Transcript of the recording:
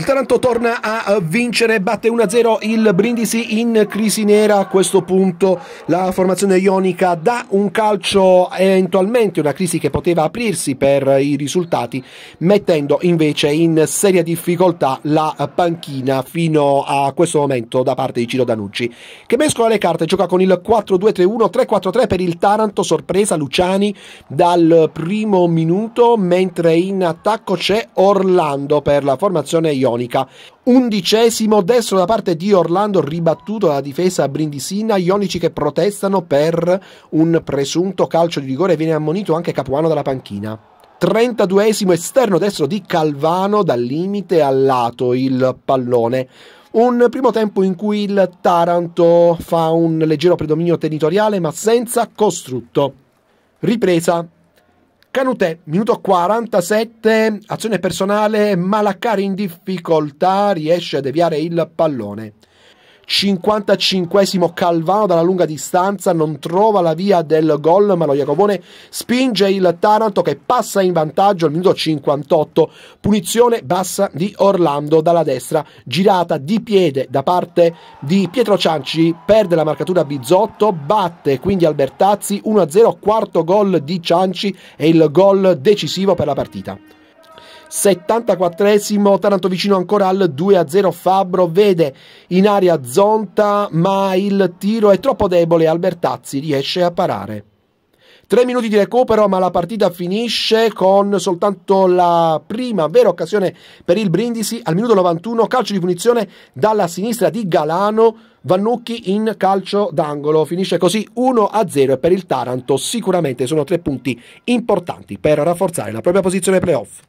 Il Taranto torna a vincere, batte 1-0 il Brindisi in crisi nera. A questo punto la formazione ionica dà un calcio eventualmente, una crisi che poteva aprirsi per i risultati, mettendo invece in seria difficoltà la panchina fino a questo momento da parte di Ciro Danucci, che mescola le carte, gioca con il 4-2-3-1, 3-4-3 per il Taranto, sorpresa Luciani dal primo minuto, mentre in attacco c'è Orlando per la formazione ionica Ionica. Undicesimo destro da parte di Orlando, ribattuto dalla difesa a brindisina. Ionici che protestano per un presunto calcio di rigore. Viene ammonito anche Capuano dalla panchina. 32esimo esterno destro di Calvano dal limite al lato il pallone. Un primo tempo in cui il Taranto fa un leggero predominio territoriale ma senza costrutto. Ripresa Canutè, minuto 47, azione personale, Malaccari in difficoltà, riesce a deviare il pallone. 55 Calvano dalla lunga distanza, non trova la via del gol, ma lo Jacobone spinge il Taranto che passa in vantaggio al minuto 58. Punizione bassa di Orlando dalla destra, girata di piede da parte di Pietro Cianci, perde la marcatura Bizzotto, batte quindi Albertazzi 1-0, quarto gol di Cianci e il gol decisivo per la partita. 74esimo Taranto vicino ancora al 2-0 Fabbro vede in aria Zonta ma il tiro è troppo debole Albertazzi riesce a parare. Tre minuti di recupero, ma la partita finisce con soltanto la prima vera occasione per il Brindisi. Al minuto 91, calcio di punizione dalla sinistra di Galano. Vannucchi in calcio d'angolo. Finisce così 1-0 e per il Taranto sicuramente sono tre punti importanti per rafforzare la propria posizione playoff.